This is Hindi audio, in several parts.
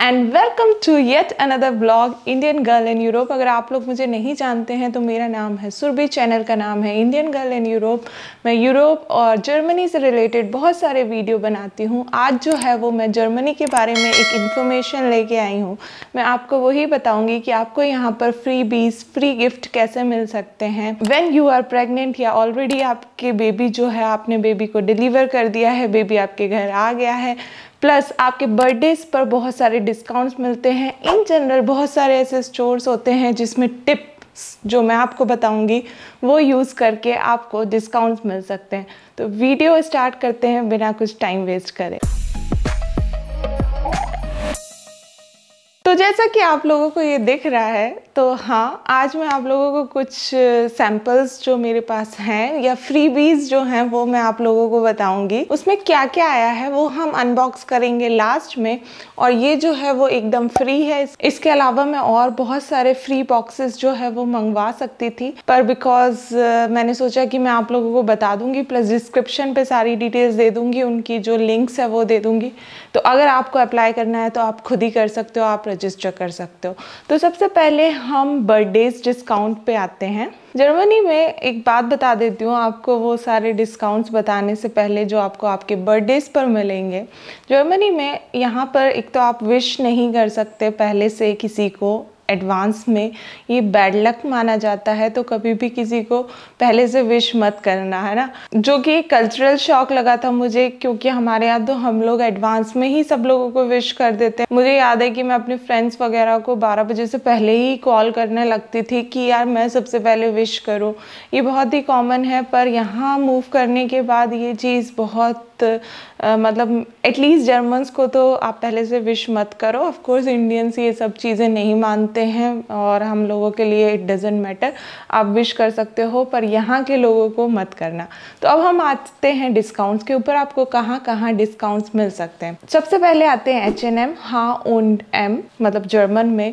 and welcome to yet another blog Indian girl in Europe अगर आप लोग मुझे नहीं जानते हैं तो मेरा नाम है सुरभि चैनल का नाम है इंडियन गर्ल इन यूरोप मैं यूरोप और जर्मनी से रिलेटेड बहुत सारे वीडियो बनाती हूँ आज जो है वो मैं जर्मनी के बारे में एक इन्फॉर्मेशन लेके आई हूँ मैं आपको वही बताऊँगी कि आपको यहाँ पर फ्री बीज फ्री गिफ्ट कैसे मिल सकते हैं वेन यू आर प्रेगनेंट या ऑलरेडी आपके बेबी जो है आपने बेबी को डिलीवर कर दिया है बेबी आपके घर आ गया है प्लस आपके बर्थडेज पर बहुत सारे डिस्काउंट्स मिलते हैं इन जनरल बहुत सारे ऐसे स्टोर्स होते हैं जिसमें टिप्स जो मैं आपको बताऊंगी वो यूज़ करके आपको डिस्काउंट्स मिल सकते हैं तो वीडियो स्टार्ट करते हैं बिना कुछ टाइम वेस्ट करें जैसा कि आप लोगों को ये दिख रहा है तो हाँ आज मैं आप लोगों को कुछ सैम्पल्स जो मेरे पास हैं या फ्री बीज जो हैं वो मैं आप लोगों को बताऊंगी उसमें क्या क्या आया है वो हम अनबॉक्स करेंगे लास्ट में और ये जो है वो एकदम फ्री है इसके अलावा मैं और बहुत सारे फ्री बॉक्सेस जो है वो मंगवा सकती थी पर बिकॉज मैंने सोचा कि मैं आप लोगों को बता दूंगी प्लस डिस्क्रिप्शन पे सारी डिटेल्स दे दूंगी उनकी जो लिंक्स है वो दे दूंगी तो अगर आपको अप्लाई करना है तो आप खुद ही कर सकते हो आप रजिस्टर रजिस्टर कर सकते हो तो सबसे पहले हम बर्थडेज डिस्काउंट पे आते हैं जर्मनी में एक बात बता देती हूँ आपको वो सारे डिस्काउंट्स बताने से पहले जो आपको आपके बर्थडेज पर मिलेंगे जर्मनी में यहाँ पर एक तो आप विश नहीं कर सकते पहले से किसी को एडवांस में ये बैड लक माना जाता है तो कभी भी किसी को पहले से विश मत करना है ना जो कि कल्चरल शॉक लगा था मुझे क्योंकि हमारे यहाँ तो हम लोग एडवांस में ही सब लोगों को विश कर देते हैं मुझे याद है कि मैं अपने फ्रेंड्स वगैरह को 12 बजे से पहले ही कॉल करने लगती थी कि यार मैं सबसे पहले विश करूँ ये बहुत ही कॉमन है पर यहाँ मूव करने के बाद ये चीज़ बहुत आ, मतलब एटलीस्ट जर्मन्स को तो आप पहले से विश मत करो ऑफ कोर्स इंडियंस ये सब चीज़ें नहीं मानते होते हैं और हम लोगों के लिए इट डजेंट मैटर आप विश कर सकते हो पर यहाँ के लोगों को मत करना तो अब हम आते हैं डिस्काउंट्स के ऊपर आपको कहाँ कहाँ डिस्काउंट्स मिल सकते हैं सबसे पहले आते हैं एच एन एम हाँ ओन एम मतलब जर्मन में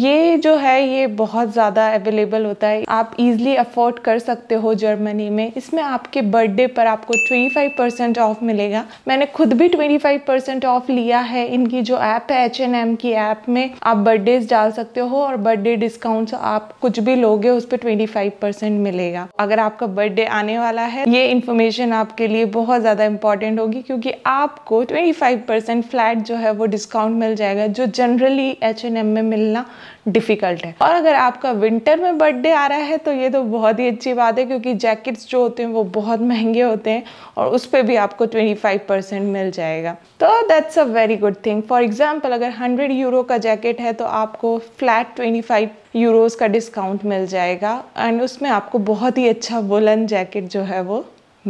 ये जो है ये बहुत ज़्यादा अवेलेबल होता है आप इजीली अफोर्ड कर सकते हो जर्मनी में इसमें आपके बर्थडे पर आपको 25 परसेंट ऑफ मिलेगा मैंने खुद भी 25 परसेंट ऑफ लिया है इनकी जो ऐप है एच एन एम की ऐप में आप बर्थडेज डाल सकते हो और बर्थडे डिस्काउंट आप कुछ भी लोगे उस पर ट्वेंटी फाइव परसेंट मिलेगा अगर आपका बर्थडे आने वाला है ये इन्फॉर्मेशन आपके लिए बहुत ज़्यादा इंपॉर्टेंट होगी क्योंकि आपको ट्वेंटी फाइव परसेंट फ्लैट जो है वो डिस्काउंट मिल जाएगा जो जनरली एच एन एम में मिलना डिफ़िकल्ट है और अगर आपका विंटर में बर्थडे आ रहा है तो ये तो बहुत ही अच्छी बात है क्योंकि जैकेट्स जो होते हैं वो बहुत महंगे होते हैं और उस पर भी आपको 25% मिल जाएगा तो that's a very good thing for example अगर 100 यूरो का जैकेट है तो आपको फ्लैट 25 यूरोज़ का डिस्काउंट मिल जाएगा एंड उसमें आपको बहुत ही अच्छा वुलन जैकेट जो है वो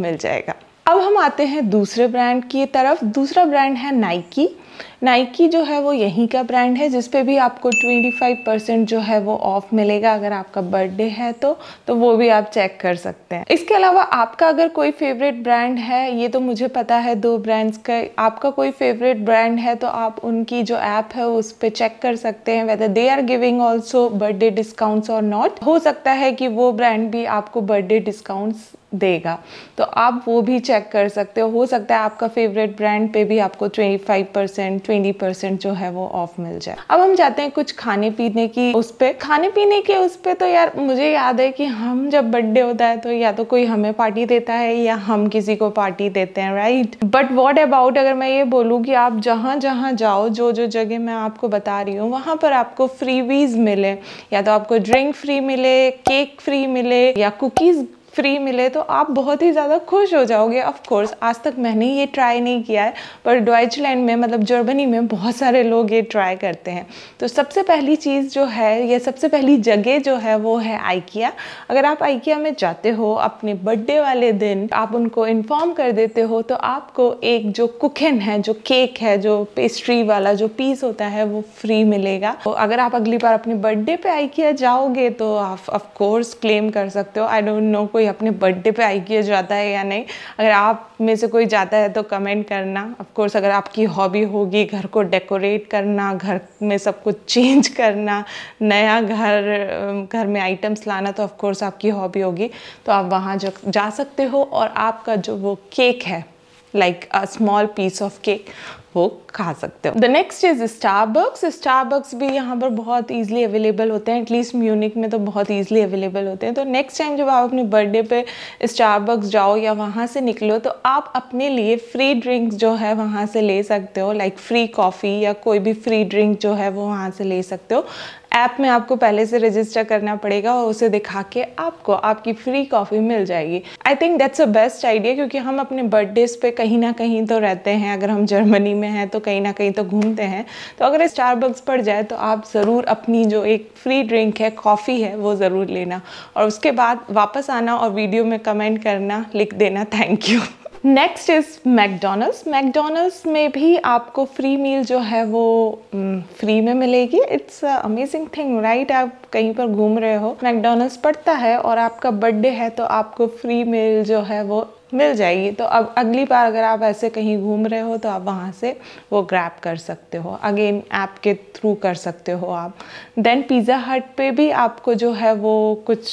मिल जाएगा अब हम आते हैं दूसरे ब्रांड की तरफ दूसरा ब्रांड है नाइकी नाइकी जो है वो यहीं का ब्रांड है जिसपे भी आपको 25 परसेंट जो है वो ऑफ मिलेगा अगर आपका बर्थडे है तो तो वो भी आप चेक कर सकते हैं इसके अलावा आपका अगर कोई फेवरेट ब्रांड है ये तो मुझे पता है दो ब्रांड्स का आपका कोई फेवरेट ब्रांड है तो आप उनकी जो ऐप है उस पर चेक कर सकते हैं whether they are giving also birthday discounts और नॉट हो सकता है कि वो ब्रांड भी आपको बर्थडे डिस्काउंट्स देगा तो आप वो भी चेक कर सकते हो हो सकता है आपका फेवरेट ब्रांड पे भी आपको 25 परसेंट ट्वेंटी परसेंट जो है वो ऑफ मिल जाए अब हम जाते हैं कुछ खाने पीने की उस पर खाने पीने के उस पर तो यार मुझे याद है कि हम जब बर्थडे होता है तो या तो कोई हमें पार्टी देता है या हम किसी को पार्टी देते हैं राइट बट वॉट अबाउट अगर मैं ये बोलूँ कि आप जहाँ जहाँ जाओ जो जो जगह मैं आपको बता रही हूँ वहाँ पर आपको फ्रीवीज मिले या तो आपको ड्रिंक फ्री मिले केक फ्री मिले या कुकीज़ फ्री मिले तो आप बहुत ही ज़्यादा खुश हो जाओगे ऑफ कोर्स आज तक मैंने ये ट्राई नहीं किया है पर डॉइचलैंड में मतलब जर्मनी में बहुत सारे लोग ये ट्राई करते हैं तो सबसे पहली चीज़ जो है या सबसे पहली जगह जो है वो है आइकिया अगर आप आइकिया में जाते हो अपने बर्थडे वाले दिन आप उनको इन्फॉर्म कर देते हो तो आपको एक जो कुकिन है जो केक है जो पेस्ट्री वाला जो पीस होता है वो फ्री मिलेगा तो अगर आप अगली बार अपने बर्थडे पर आइकिया जाओगे तो आप ऑफकोर्स क्लेम कर सकते हो आई डोंट नो कोई कोई अपने बर्थडे पे किया जाता है या नहीं अगर आप में से कोई जाता है तो कमेंट करना कोर्स अगर आपकी हॉबी होगी घर को डेकोरेट करना घर में सब कुछ चेंज करना नया घर घर में आइटम्स लाना तो ऑफकोर्स आपकी हॉबी होगी तो आप वहाँ जा सकते हो और आपका जो वो केक है like a small piece of cake वो खा सकते हो the next is Starbucks Starbucks भी यहाँ पर बहुत ईजिली अवेलेबल होते हैं एटलीस्ट म्यूनिक में तो बहुत ईजिली अवेलेबल होते हैं तो नेक्स्ट टाइम जब आप अपने बर्थडे पे स्टारबक्स जाओ या वहाँ से निकलो तो आप अपने लिए फ्री ड्रिंक्स जो है वहाँ से ले सकते हो लाइक फ्री कॉफ़ी या कोई भी फ्री ड्रिंक जो है वो वहाँ से ले सकते हो ऐप में आपको पहले से रजिस्टर करना पड़ेगा और उसे दिखा के आपको आपकी फ्री कॉफ़ी मिल जाएगी I think that's a best idea क्योंकि हम अपने बर्थडेज पे कहीं ना कहीं तो रहते हैं अगर हम जर्मनी में में हैं तो कहीं ना कहीं तो घूमते हैं तो अगर स्टारबक्स पर जाए तो आप ज़रूर अपनी जो एक फ्री ड्रिंक है कॉफ़ी है वो ज़रूर लेना और उसके बाद वापस आना और वीडियो में कमेंट करना लिख देना thank you next is McDonald's McDonald's में भी आपको फ्री मील जो है वो फ्री में मिलेगी इट्स अमेजिंग थिंग राइट आप कहीं पर घूम रहे हो मैकडोनल्ड्स पड़ता है और आपका बर्थडे है तो आपको फ्री मील जो है वो मिल जाएगी तो अब अगली बार अगर आप ऐसे कहीं घूम रहे हो तो आप वहाँ से वो ग्रैप कर सकते हो अगेन ऐप के थ्रू कर सकते हो आप देन पिज़्ज़ा हट पे भी आपको जो है वो कुछ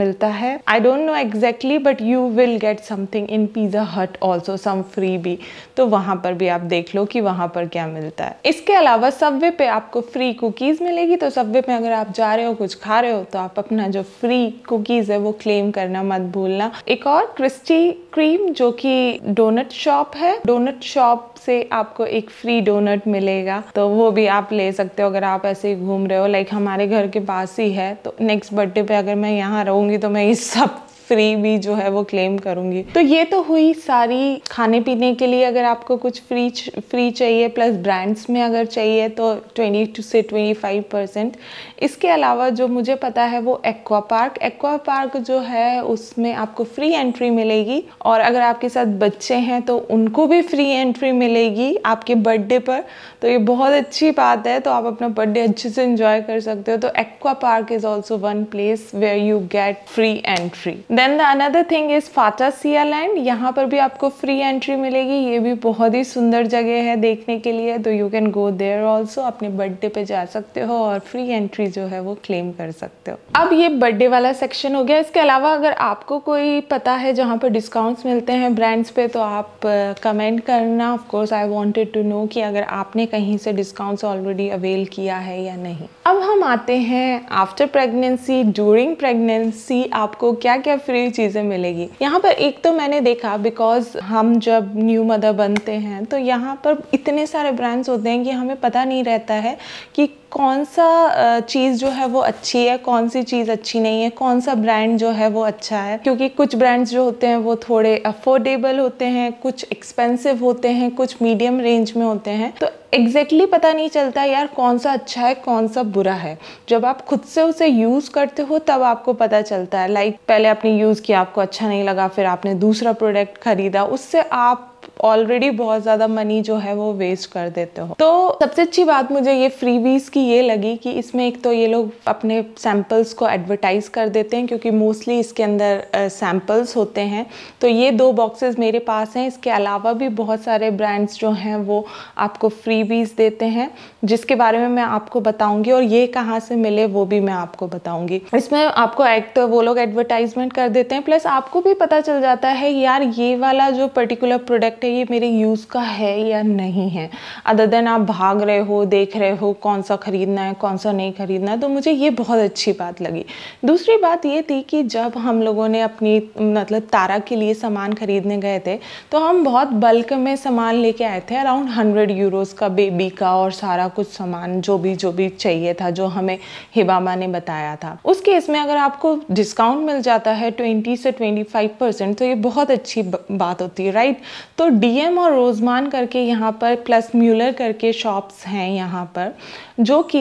मिलता है I don't know exactly but you will get something in Pizza Hut also some free भी तो वहाँ पर भी आप देख लो कि वहाँ पर क्या मिलता है इसके अलावा सब्वे पे आपको फ्री कुकीज़ मिलेगी तो सब्वे पे अगर आप जा रहे हो कुछ खा रहे हो तो आप अपना जो फ्री कुकीज़ है वो क्लेम करना मत भूलना एक और क्रिस्टी क्रीम जो कि डोनट शॉप है डोनट शॉप से आपको एक फ्री डोनट मिलेगा तो वो भी आप ले सकते हो अगर आप ऐसे ही घूम रहे हो लाइक हमारे घर के पास ही है तो नेक्स्ट बर्थडे पे अगर मैं यहाँ रहूँगी तो मैं इस सब फ्री भी जो है वो क्लेम करूँगी तो ये तो हुई सारी खाने पीने के लिए अगर आपको कुछ फ्री फ्री चाहिए प्लस ब्रांड्स में अगर चाहिए तो 20 से 25 परसेंट इसके अलावा जो मुझे पता है वो एक्वा पार्क एक्वा पार्क जो है उसमें आपको फ्री एंट्री मिलेगी और अगर आपके साथ बच्चे हैं तो उनको भी फ्री एंट्री मिलेगी आपके बर्थडे पर तो ये बहुत अच्छी बात है तो आप अपना बर्थडे अच्छे से इंजॉय कर सकते हो तो aqua park is also one place where you get free entry then the another thing is Fantasialand यहाँ पर भी आपको फ्री एंट्री मिलेगी ये भी बहुत ही सुंदर जगह है देखने के लिए तो you can go there also अपने बर्थडे पे जा सकते हो और फ्री एंट्री जो है वो क्लेम कर सकते हो अब ये बर्थडे वाला सेक्शन हो गया इसके अलावा अगर आपको कोई पता है जहाँ पर डिस्काउंट्स मिलते हैं ब्रांड्स पे तो आप कमेंट uh, करना of course I wanted to know कि अगर आपने कहीं से डिस्काउंट्स ऑलरेडी अवेल किया है या नहीं अब हम आते हैं आफ्टर प्रेगनेंसी ड्यूरिंग प्रेगनेंसी आपको क्या क्या फ्री चीज़ें मिलेगी यहाँ पर एक तो मैंने देखा बिकॉज हम जब न्यू मदर बनते हैं तो यहाँ पर इतने सारे ब्रांड्स होते हैं कि हमें पता नहीं रहता है कि कौन सा चीज़ जो है वो अच्छी है कौन सी चीज़ अच्छी नहीं है कौन सा ब्रांड जो है वो अच्छा है क्योंकि कुछ ब्रांड्स जो होते हैं वो थोड़े अफोर्डेबल होते हैं कुछ एक्सपेंसिव होते हैं कुछ मीडियम रेंज में होते हैं तो एग्जैक्टली exactly पता नहीं चलता यार कौन सा अच्छा है कौन सा बुरा है जब आप खुद से उसे यूज़ करते हो तब आपको पता चलता है लाइक like, पहले आपने यूज़ किया आपको अच्छा नहीं लगा फिर आपने दूसरा प्रोडक्ट खरीदा उससे आप ऑलरेडी बहुत ज़्यादा मनी जो है वो वेस्ट कर देते हो तो सबसे अच्छी बात मुझे ये फ्रीवीज़ की ये लगी कि इसमें एक तो ये लोग अपने सैम्पल्स को एडवर्टाइज़ कर देते हैं क्योंकि मोस्टली इसके अंदर सैम्पल्स uh, होते हैं तो ये दो बॉक्सेस मेरे पास हैं इसके अलावा भी बहुत सारे ब्रांड्स जो हैं वो आपको फ्रीवीज़ देते हैं जिसके बारे में मैं आपको बताऊँगी और ये कहाँ से मिले वो भी मैं आपको बताऊँगी इसमें आपको एक तो वो लोग एडवर्टाइजमेंट कर देते हैं प्लस आपको भी पता चल जाता है यार ये वाला जो पर्टिकुलर प्रोडक्ट प्रोडक्ट है ये मेरे यूज़ का है या नहीं है अदर देन आप भाग रहे हो देख रहे हो कौन सा ख़रीदना है कौन सा नहीं ख़रीदना है तो मुझे ये बहुत अच्छी बात लगी दूसरी बात ये थी कि जब हम लोगों ने अपनी मतलब तारा के लिए सामान ख़रीदने गए थे तो हम बहुत बल्क में सामान लेके आए थे अराउंड हंड्रेड यूरोज़ का बेबी का और सारा कुछ सामान जो भी जो भी चाहिए था जो हमें हिबामा ने बताया था उस केस में अगर आपको डिस्काउंट मिल जाता है ट्वेंटी से ट्वेंटी फाइव परसेंट तो ये बहुत अच्छी बात होती है राइट तो तो डीएम और रोजमान करके यहाँ पर प्लस म्यूलर करके शॉप्स हैं यहाँ पर जो कि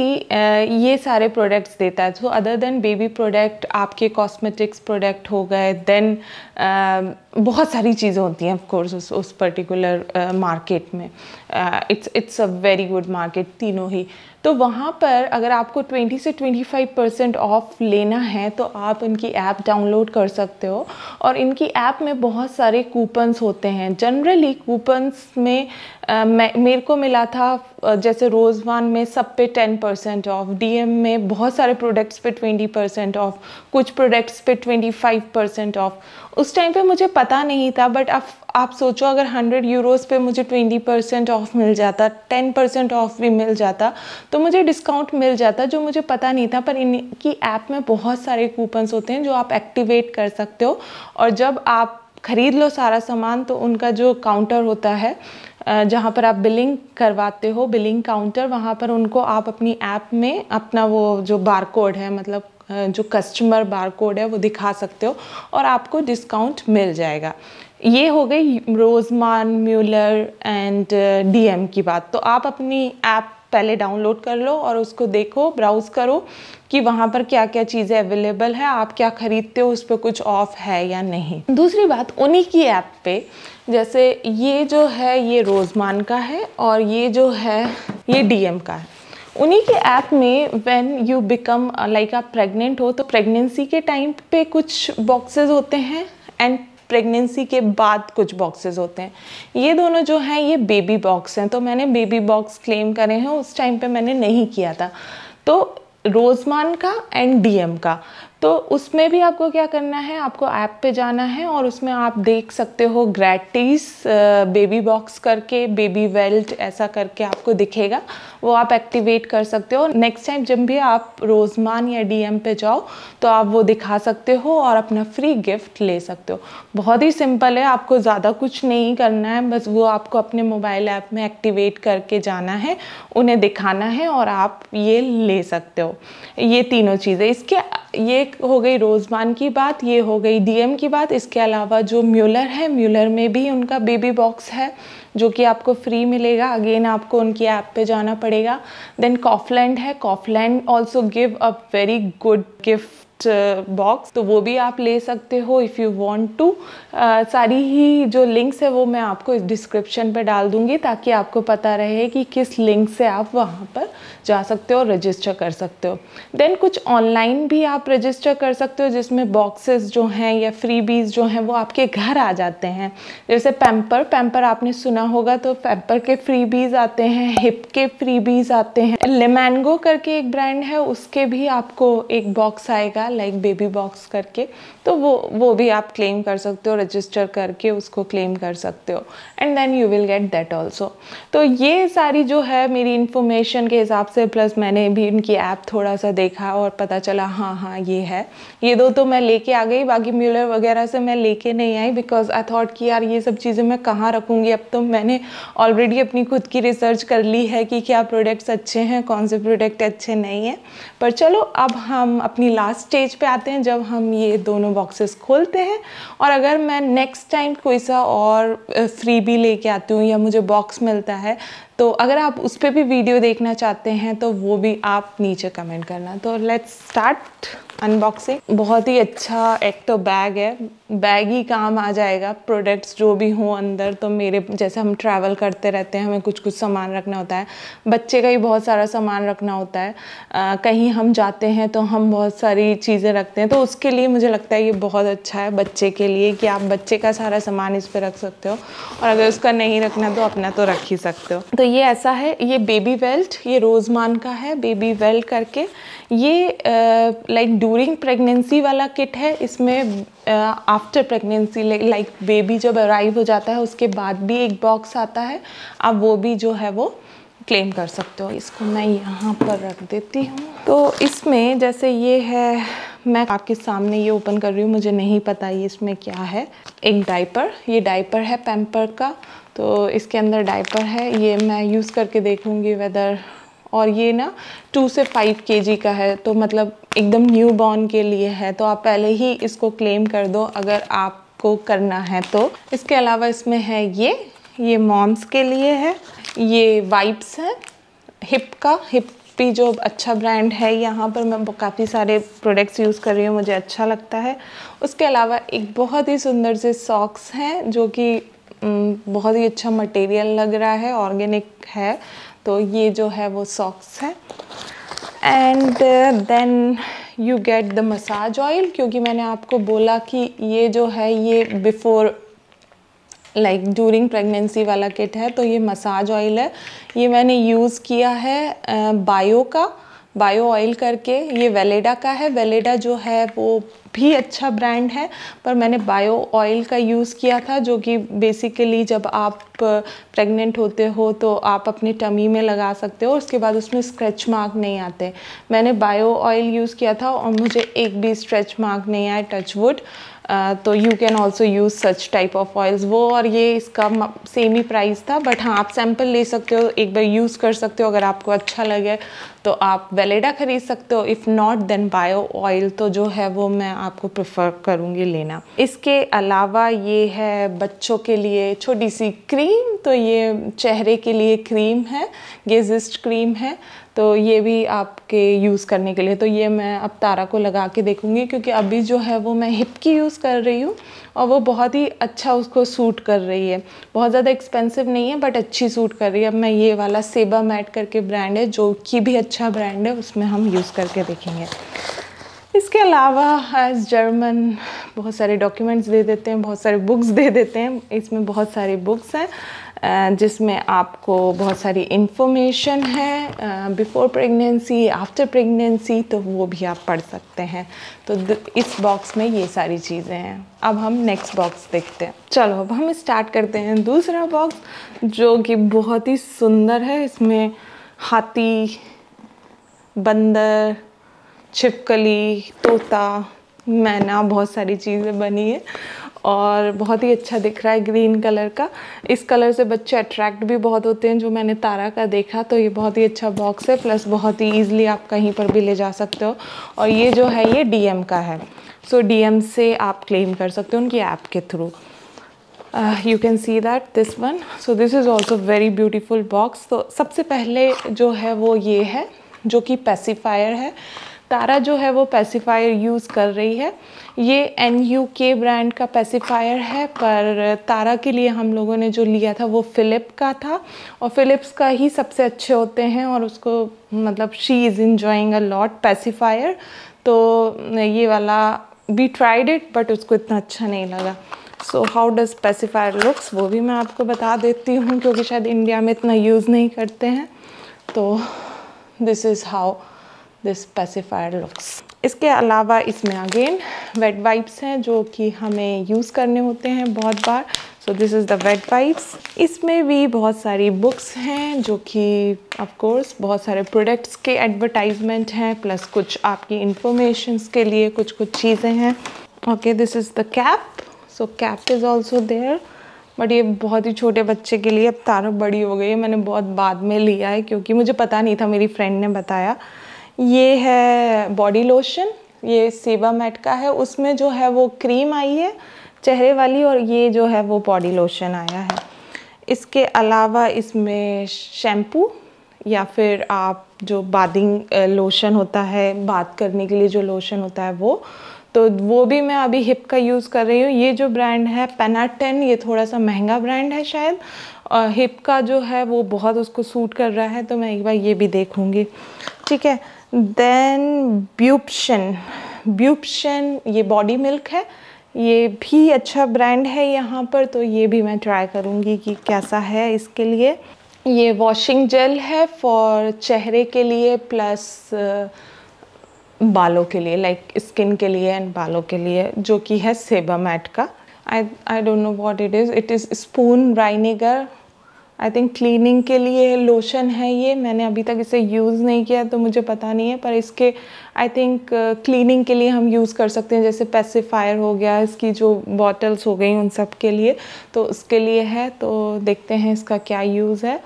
ये सारे प्रोडक्ट्स देता है तो अदर देन बेबी प्रोडक्ट आपके कॉस्मेटिक्स प्रोडक्ट हो गए देन बहुत सारी चीज़ें होती हैं ऑफकोर्स उस उस पर्टिकुलर मार्केट में it's it's a very good market तीनों ही तो वहाँ पर अगर आपको 20 से 25 परसेंट ऑफ लेना है तो आप इनकी ऐप डाउनलोड कर सकते हो और इनकी ऐप में बहुत सारे कूपन्स होते हैं जनरली कूपन्स में आ, मैं मेरे को मिला था जैसे रोज़वान में सब पे 10 परसेंट ऑफ डी में बहुत सारे प्रोडक्ट्स पे 20 परसेंट ऑफ कुछ प्रोडक्ट्स पे 25 परसेंट ऑफ उस टाइम पे मुझे पता नहीं था बट अब आप सोचो अगर 100 यूरोज़ पे मुझे 20 परसेंट ऑफ मिल जाता 10 परसेंट ऑफ भी मिल जाता तो मुझे डिस्काउंट मिल जाता जो मुझे पता नहीं था पर इनकी ऐप में बहुत सारे कूपन्स होते हैं जो आप एक्टिवेट कर सकते हो और जब आप ख़रीद लो सारा सामान तो उनका जो काउंटर होता है जहाँ पर आप बिलिंग करवाते हो बिलिंग काउंटर वहाँ पर उनको आप अपनी ऐप में अपना वो जो बार कोड है मतलब जो कस्टमर बार कोड है वो दिखा सकते हो और आपको डिस्काउंट मिल जाएगा ये हो गई Rossmann Muller and uh, DM की बात तो आप अपनी ऐप पहले डाउनलोड कर लो और उसको देखो ब्राउज़ करो कि वहाँ पर क्या क्या चीज़ें अवेलेबल है आप क्या ख़रीदते हो उस पर कुछ ऑफ है या नहीं दूसरी बात उन्हीं की ऐप पे जैसे ये जो है ये रोजमान का है और ये जो है ये डीएम का है उन्हीं के ऐप में व्हेन यू बिकम लाइक आप प्रेग्नेंट हो तो प्रेगनेंसी के टाइम पे कुछ बॉक्सेस होते हैं एंड प्रेगनेंसी के बाद कुछ बॉक्सेस होते हैं ये दोनों जो हैं ये बेबी बॉक्स हैं तो मैंने बेबी बॉक्स क्लेम करे हैं उस टाइम पे मैंने नहीं किया था तो रोजमान का एंड डीएम का तो उसमें भी आपको क्या करना है आपको ऐप पे जाना है और उसमें आप देख सकते हो ग्रेटिस बेबी बॉक्स करके बेबी वेल्ट ऐसा करके आपको दिखेगा वो आप एक्टिवेट कर सकते हो नेक्स्ट टाइम जब भी आप रोज़मान या डीएम पे जाओ तो आप वो दिखा सकते हो और अपना फ्री गिफ्ट ले सकते हो बहुत ही सिंपल है आपको ज़्यादा कुछ नहीं करना है बस वो आपको अपने मोबाइल ऐप में एक्टिवेट करके जाना है उन्हें दिखाना है और आप ये ले सकते हो ये तीनों चीज़ें इसके ये हो गई रोजमान की बात ये हो गई डीएम की बात इसके अलावा जो म्यूलर है म्यूलर में भी उनका बेबी बॉक्स है जो कि आपको फ्री मिलेगा अगेन आपको उनकी ऐप पे जाना पड़ेगा देन कॉफलैंड है Kaufland also give a very good gift gift box uh, तो वो भी आप ले सकते हो इफ़ यू वांट टू सारी ही जो लिंक्स है वो मैं आपको इस डिस्क्रिप्शन पे डाल दूँगी ताकि आपको पता रहे कि किस लिंक से आप वहाँ पर जा सकते हो और रजिस्टर कर सकते हो देन कुछ ऑनलाइन भी आप रजिस्टर कर सकते हो जिसमें बॉक्सेस जो हैं या फ्री जो हैं वो आपके घर आ जाते हैं जैसे पैम्पर पैम्पर आपने सुना होगा तो पैम्पर के फ्री आते हैं हिप के फ्री आते हैं लेमैनगो करके एक ब्रांड है उसके भी आपको एक बॉक्स आएगा लाइक बेबी बॉक्स करके तो वो वो भी आप क्लेम कर सकते हो रजिस्टर करके उसको क्लेम कर सकते हो and then you will get that also तो ये सारी जो है मेरी इन्फॉर्मेशन के हिसाब से प्लस मैंने भी इनकी ऐप थोड़ा सा देखा और पता चला हाँ हाँ ये है ये दो तो मैं लेके आ गई बाकी म्यूलर वगैरह से मैं लेके नहीं आई बिकॉज आई थॉट कि यार ये सब चीज़ें मैं कहाँ रखूँगी अब तो मैंने ऑलरेडी अपनी खुद की रिसर्च कर ली है कि क्या प्रोडक्ट्स अच्छे हैं कौन से प्रोडक्ट अच्छे नहीं हैं पर चलो अब हम अपनी लास्ट स्टेज पे आते हैं जब हम ये दोनों बॉक्सेस खोलते हैं और अगर मैं नेक्स्ट टाइम कोई सा और फ्री भी लेके आती हूँ या मुझे बॉक्स मिलता है तो अगर आप उस पर भी वीडियो देखना चाहते हैं तो वो भी आप नीचे कमेंट करना तो लेट्स स्टार्ट अनबॉक्सिंग बहुत ही अच्छा एक तो बैग है बैग ही काम आ जाएगा प्रोडक्ट्स जो भी हों अंदर तो मेरे जैसे हम ट्रैवल करते रहते हैं हमें कुछ कुछ सामान रखना होता है बच्चे का ही बहुत सारा सामान रखना होता है आ, कहीं हम जाते हैं तो हम बहुत सारी चीज़ें रखते हैं तो उसके लिए मुझे लगता है ये बहुत अच्छा है बच्चे के लिए कि आप बच्चे का सारा सामान इस पर रख सकते हो और अगर उसका नहीं रखना तो अपना तो रख ही सकते हो तो तो ये ऐसा है ये बेबी वेल्ट ये रोज़मान का है बेबी वेल्ट करके ये लाइक ड्यूरिंग प्रेगनेंसी वाला किट है इसमें आफ्टर प्रेगनेंसी लाइक बेबी जब अराइव हो जाता है उसके बाद भी एक बॉक्स आता है आप वो भी जो है वो क्लेम कर सकते हो इसको मैं यहाँ पर रख देती हूँ तो इसमें जैसे ये है मैं आपके सामने ये ओपन कर रही हूँ मुझे नहीं पता ये इसमें क्या है एक डाइपर ये डाइपर है पैम्पर का तो इसके अंदर डाइपर है ये मैं यूज़ करके देखूँगी वेदर और ये ना टू से फाइव के का है तो मतलब एकदम न्यू बॉर्न के लिए है तो आप पहले ही इसको क्लेम कर दो अगर आपको करना है तो इसके अलावा इसमें है ये ये मॉम्स के लिए है ये वाइप्स हैं हिप का हिप भी जो अच्छा ब्रांड है यहाँ पर मैं काफ़ी सारे प्रोडक्ट्स यूज़ कर रही हूँ मुझे अच्छा लगता है उसके अलावा एक बहुत ही सुंदर से सॉक्स हैं जो कि बहुत ही अच्छा मटेरियल लग रहा है ऑर्गेनिक है तो ये जो है वो सॉक्स है and then you get the massage oil क्योंकि मैंने आपको बोला कि ये जो है ये बिफोर लाइक ड्यूरिंग प्रेगनेंसी वाला किट है तो ये मसाज ऑयल है ये मैंने यूज़ किया है बायो uh, का बायो ऑयल करके ये वेलेडा का है वेलेडा जो है वो भी अच्छा ब्रांड है पर मैंने बायो ऑयल का यूज़ किया था जो कि बेसिकली जब आप प्रेग्नेंट होते हो तो आप अपने टमी में लगा सकते हो उसके बाद उसमें स्क्रैच मार्क नहीं आते मैंने बायो ऑयल यूज़ किया था और मुझे एक भी स्क्रैच मार्क नहीं आया टचवुड तो you can also use such type of oils वो और ये इसका सेम ही प्राइस था बट हाँ आप सैम्पल ले सकते हो एक बार यूज़ कर सकते हो अगर आपको अच्छा लगे तो आप वेलेडा ख़रीद सकते हो if not then bio oil तो जो है वो मैं आपको प्रेफर करूँगी लेना इसके अलावा ये है बच्चों के लिए छोटी सी क्रीम तो ये चेहरे के लिए क्रीम है गेजिस्ट क्रीम है तो ये भी आपके यूज़ करने के लिए तो ये मैं अब तारा को लगा के देखूँगी क्योंकि अभी जो है वो मैं हिप की यूज़ कर रही हूँ और वो बहुत ही अच्छा उसको सूट कर रही है बहुत ज़्यादा एक्सपेंसिव नहीं है बट अच्छी सूट कर रही है अब मैं ये वाला सेबा मैट करके ब्रांड है जो कि भी अच्छा ब्रांड है उसमें हम यूज़ करके देखेंगे इसके अलावा एज जर्मन बहुत सारे डॉक्यूमेंट्स दे देते हैं बहुत सारे बुक्स दे देते हैं इसमें बहुत सारे बुक्स हैं जिसमें आपको बहुत सारी इन्फॉर्मेशन है बिफ़ोर प्रेगनेंसी आफ्टर प्रेगनेंसी तो वो भी आप पढ़ सकते हैं तो इस बॉक्स में ये सारी चीज़ें हैं अब हम नेक्स्ट बॉक्स देखते हैं चलो अब हम स्टार्ट करते हैं दूसरा बॉक्स जो कि बहुत ही सुंदर है इसमें हाथी बंदर छिपकली तोता मैना बहुत सारी चीज़ें बनी है और बहुत ही अच्छा दिख रहा है ग्रीन कलर का इस कलर से बच्चे अट्रैक्ट भी बहुत होते हैं जो मैंने तारा का देखा तो ये बहुत ही अच्छा बॉक्स है प्लस बहुत ही ईजिली आप कहीं पर भी ले जा सकते हो और ये जो है ये डी का है सो so, डीएम से आप क्लेम कर सकते हो उनकी ऐप के through Uh, you can see that this one so this is also very beautiful box तो so, सबसे पहले जो है वो ये है जो कि पेसीफायर है तारा जो है वो पैसिफायर यूज़ कर रही है ये एन यू के ब्रांड का पैसिफायर है पर तारा के लिए हम लोगों ने जो लिया था वो फ़िलिप का था और फ़िलिप्स का ही सबसे अच्छे होते हैं और उसको मतलब she is enjoying a lot pacifier तो ये वाला वी ट्राइड इट बट उसको इतना अच्छा नहीं लगा so how does pacifier looks वो भी मैं आपको बता देती हूँ क्योंकि शायद इंडिया में इतना यूज़ नहीं करते हैं तो this is how this pacifier looks इसके अलावा इसमें अगेन वेट वाइप्स हैं जो कि हमें यूज़ करने होते हैं बहुत बार so this is the wet wipes इसमें भी बहुत सारी बुक्स हैं जो कि ऑफ कोर्स बहुत सारे प्रोडक्ट्स के एडवर्टाइजमेंट हैं प्लस कुछ आपकी इंफॉर्मेशंस के लिए कुछ कुछ चीज़ें हैं okay this is the cap so cap is also there but ये बहुत ही छोटे बच्चे के लिए अब तारफ बड़ी हो गई है मैंने बहुत बाद में लिया है क्योंकि मुझे पता नहीं था मेरी फ्रेंड ने बताया ये है बॉडी लोशन ये सेवा मेट का है उसमें जो है वो क्रीम आई है चेहरे वाली और ये जो है वो बॉडी लोशन आया है इसके अलावा इसमें शैम्पू या फिर आप जो बादिंग लोशन होता है बात करने के लिए जो लोशन होता है वो तो वो भी मैं अभी हिप का यूज़ कर रही हूँ ये जो ब्रांड है पेनाटेन ये थोड़ा सा महंगा ब्रांड है शायद और हिप का जो है वो बहुत उसको सूट कर रहा है तो मैं एक बार ये भी देखूँगी ठीक है देन ब्यूपशन ब्यूपशन ये बॉडी मिल्क है ये भी अच्छा ब्रांड है यहाँ पर तो ये भी मैं ट्राई करूँगी कि कैसा है इसके लिए ये वॉशिंग जेल है फॉर चेहरे के लिए प्लस बालों के लिए लाइक like स्किन के लिए एंड बालों के लिए जो कि है सेबा मैट का I I don't know what it is it is स्पून राइनेगर आई थिंक क्लीनिंग के लिए लोशन है ये मैंने अभी तक इसे यूज़ नहीं किया तो मुझे पता नहीं है पर इसके आई थिंक क्लीनिंग के लिए हम यूज़ कर सकते हैं जैसे पेसिफायर हो गया इसकी जो बॉटल्स हो गई उन सब के लिए तो उसके लिए है तो देखते हैं इसका क्या यूज़ है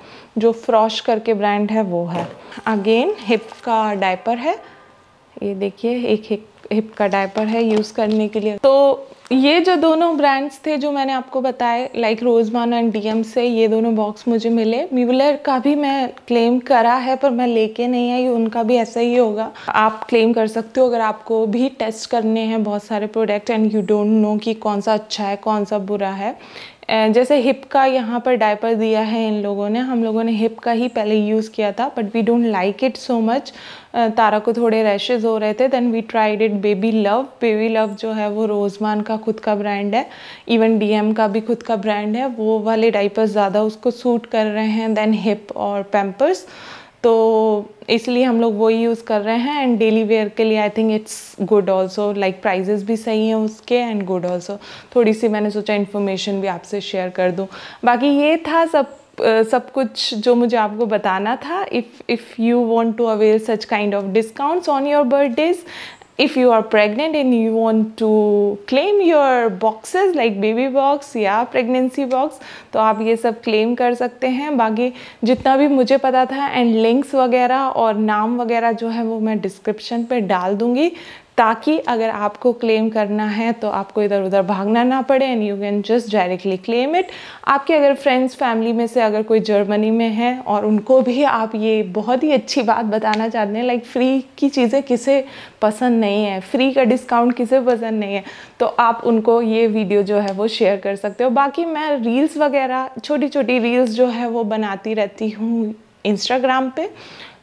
जो फ्रॉश करके ब्रांड है वो है अगेन हिप का डायपर है ये देखिए एक हिप हिप का डायपर है यूज़ करने के लिए तो ये जो दोनों ब्रांड्स थे जो मैंने आपको बताए लाइक रोजमान एंड डीएम से ये दोनों बॉक्स मुझे मिले म्यूलर का भी मैं क्लेम करा है पर मैं लेके नहीं आई उनका भी ऐसा ही होगा आप क्लेम कर सकते हो अगर आपको भी टेस्ट करने हैं बहुत सारे product and you don't know कि कौन सा अच्छा है कौन सा बुरा है जैसे हिप का यहाँ पर डायपर दिया है इन लोगों ने हम लोगों ने हिप का ही पहले यूज़ किया था but we don't like it so much Tara को थोड़े रैशेज हो रहे थे then we tried it baby love baby love जो है वो रोज़मान का खुद का ब्रांड है इवन डीएम का भी खुद का ब्रांड है वो वाले डायपर्स ज़्यादा उसको सूट कर रहे हैं देन हिप और पैम्पर्स तो इसलिए हम लोग वही यूज़ कर रहे हैं एंड डेली वेयर के लिए I think it's good also like prices भी सही हैं उसके एंड गुड ऑल्सो थोड़ी सी मैंने सोचा इन्फॉर्मेशन भी आपसे शेयर कर दूँ बाकी ये था सब सब कुछ जो मुझे आपको बताना था if if you want to aware such kind of discounts on your birthdays if you are pregnant and you want to claim your boxes like baby box या pregnancy box तो आप ये सब claim कर सकते हैं बाकी जितना भी मुझे पता था and links वगैरह और नाम वगैरह जो है वो मैं description पर डाल दूँगी ताकि अगर आपको क्लेम करना है तो आपको इधर उधर भागना ना पड़े and you can just directly claim it आपके अगर फ्रेंड्स फैमिली में से अगर कोई जर्मनी में है और उनको भी आप ये बहुत ही अच्छी बात बताना चाहते हैं लाइक फ्री की चीज़ें किसे पसंद नहीं है फ्री का डिस्काउंट किसे पसंद नहीं है तो आप उनको ये वीडियो जो है वो शेयर कर सकते हो बाकी मैं रील्स वगैरह छोटी छोटी रील्स जो है वो बनाती रहती हूँ इंस्टाग्राम पर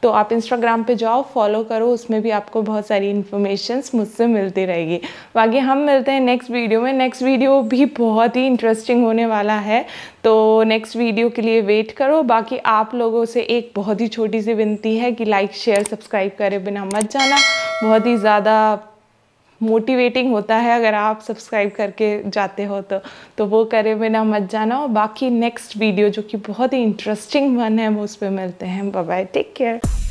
तो आप इंस्टाग्राम पे जाओ फॉलो करो उसमें भी आपको बहुत सारी इन्फॉर्मेशन मुझसे मिलती रहेगी बाकी तो हम मिलते हैं नेक्स्ट वीडियो में नेक्स्ट वीडियो भी बहुत ही इंटरेस्टिंग होने वाला है तो नेक्स्ट वीडियो के लिए वेट करो बाकी आप लोगों से एक बहुत ही छोटी सी विनती है कि लाइक शेयर सब्सक्राइब करे बिना मत जाना बहुत ही ज़्यादा मोटिवेटिंग होता है अगर आप सब्सक्राइब करके जाते हो तो तो वो करे बिना मत जाना और बाकी नेक्स्ट वीडियो जो कि बहुत ही इंटरेस्टिंग वन है वो उस पर मिलते हैं बाय टेक केयर